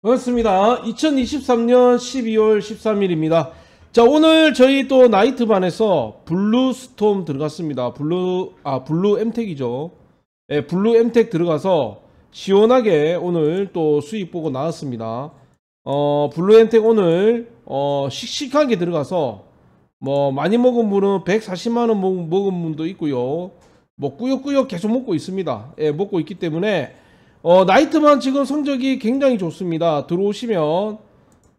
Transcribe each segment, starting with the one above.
반갑습니다. 2023년 12월 13일입니다. 자, 오늘 저희 또 나이트반에서 블루스톰 들어갔습니다. 블루, 아, 블루 엠텍이죠. 예, 블루 엠텍 들어가서 시원하게 오늘 또 수익 보고 나왔습니다. 어, 블루 엠텍 오늘, 어, 씩씩하게 들어가서 뭐, 많이 먹은 분은 140만원 먹은 분도 있고요. 뭐, 꾸역꾸역 계속 먹고 있습니다. 예, 먹고 있기 때문에 어, 나이트만 지금 성적이 굉장히 좋습니다. 들어오시면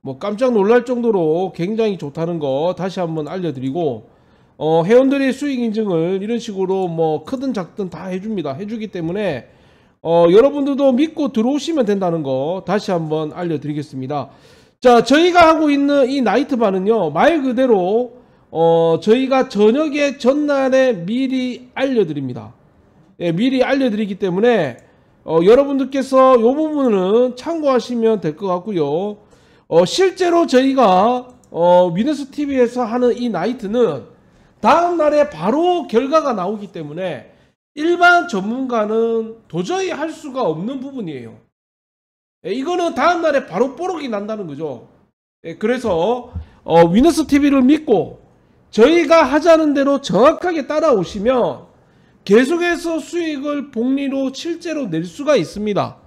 뭐 깜짝 놀랄 정도로 굉장히 좋다는 거 다시 한번 알려드리고 어, 회원들의 수익 인증을 이런 식으로 뭐 크든 작든 다 해줍니다. 해주기 때문에 어, 여러분들도 믿고 들어오시면 된다는 거 다시 한번 알려드리겠습니다. 자, 저희가 하고 있는 이 나이트바는요, 말 그대로, 어, 저희가 저녁에 전날에 미리 알려드립니다. 예, 미리 알려드리기 때문에, 어, 여러분들께서 이 부분은 참고하시면 될 것 같고요. 어, 실제로 저희가 어, 미네스 TV에서 하는 이 나이트는 다음 날에 바로 결과가 나오기 때문에 일반 전문가는 도저히 할 수가 없는 부분이에요. 예, 이거는 다음 날에 바로 뽀록이 난다는 거죠. 예, 그래서 어, 위너스 TV를 믿고 저희가 하자는 대로 정확하게 따라오시면 계속해서 수익을 복리로 실제로 낼 수가 있습니다.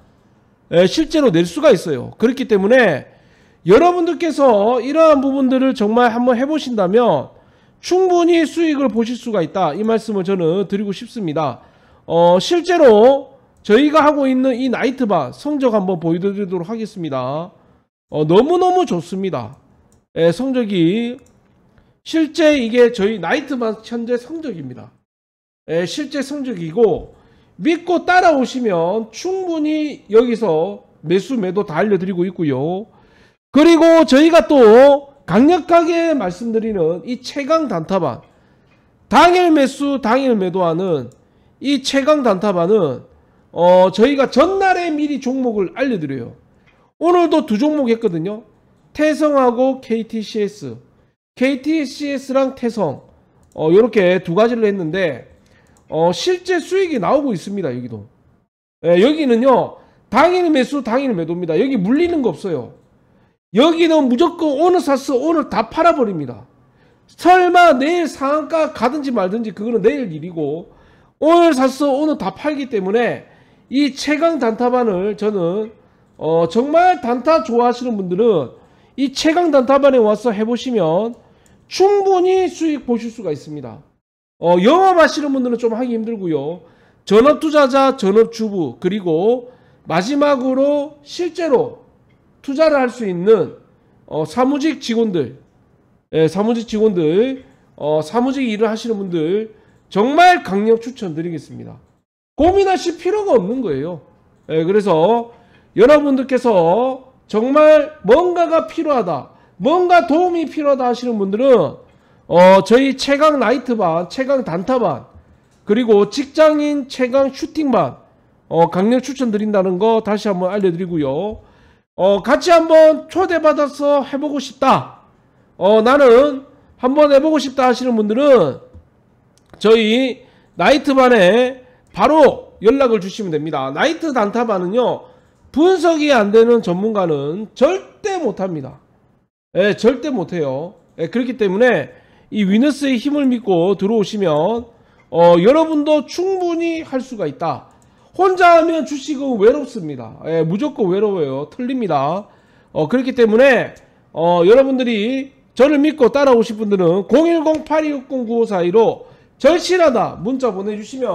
예, 실제로 낼 수가 있어요. 그렇기 때문에 여러분들께서 이러한 부분들을 정말 한번 해보신다면 충분히 수익을 보실 수가 있다. 이 말씀을 저는 드리고 싶습니다. 어, 실제로 저희가 하고 있는 이 나이트바 성적 한번 보여드리도록 하겠습니다. 어, 너무너무 좋습니다. 예, 성적이 실제 이게 저희 나이트바 현재 성적입니다. 예, 실제 성적이고 믿고 따라오시면 충분히 여기서 매수 매도 다 알려드리고 있고요. 그리고 저희가 또 강력하게 말씀드리는 이 최강 단타반 당일 매수 당일 매도하는 이 최강 단타반은 어 저희가 전날에 미리 종목을 알려드려요. 오늘도 두 종목 했거든요. 태성하고 KTCS KTCS랑 태성 어, 이렇게 두 가지를 했는데 어, 실제 수익이 나오고 있습니다. 여기도. 예, 여기는요. 당일 매수, 당일 매도입니다. 여기 물리는 거 없어요. 여기는 무조건 오늘 샀어, 오늘 다 팔아버립니다. 설마 내일 상한가 가든지 말든지 그거는 내일 일이고 오늘 샀어, 오늘 다 팔기 때문에 이 최강 단타반을 저는 어, 정말 단타 좋아하시는 분들은 이 최강 단타반에 와서 해보시면 충분히 수익 보실 수가 있습니다. 어, 영업하시는 분들은 좀 하기 힘들고요. 전업투자자, 전업주부 그리고 마지막으로 실제로 투자를 할 수 있는 어, 사무직 직원들, 예, 사무직 직원들, 어, 사무직 일을 하시는 분들 정말 강력 추천드리겠습니다. 고민하실 필요가 없는 거예요. 예, 그래서 여러분들께서 정말 뭔가가 필요하다, 뭔가 도움이 필요하다 하시는 분들은 어, 저희 최강 나이트반, 최강 단타반, 그리고 직장인 최강 슈팅반, 어, 강력 추천드린다는 거 다시 한번 알려드리고요. 어, 같이 한번 초대받아서 해보고 싶다. 어, 나는 한번 해보고 싶다 하시는 분들은 저희 나이트반에 바로 연락을 주시면 됩니다. 나이트 단타반은요, 분석이 안 되는 전문가는 절대 못합니다. 예, 절대 못해요. 예, 그렇기 때문에 이 위너스의 힘을 믿고 들어오시면 어, 여러분도 충분히 할 수가 있다. 혼자 하면 주식은 외롭습니다. 예, 무조건 외로워요. 틀립니다. 어, 그렇기 때문에 어, 여러분들이 저를 믿고 따라오실 분들은 010-8260-9542로 절실하다 문자 보내주시면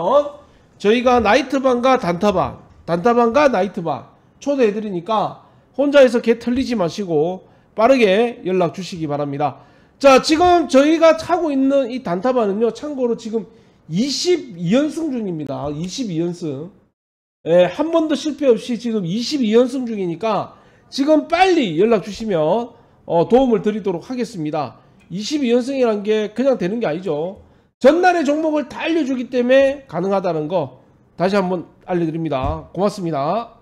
저희가 나이트방과 단타방, 단타방과 나이트방 초대해드리니까 혼자서 개 틀리지 마시고 빠르게 연락 주시기 바랍니다. 자, 지금 저희가 차고 있는 이 단타반은요, 참고로 지금 22연승 중입니다. 22연승. 예, 한 번도 실패 없이 지금 22연승 중이니까 지금 빨리 연락 주시면 어, 도움을 드리도록 하겠습니다. 22연승이란 게 그냥 되는 게 아니죠. 전날의 종목을 다 알려주기 때문에 가능하다는 거 다시 한번 알려드립니다. 고맙습니다.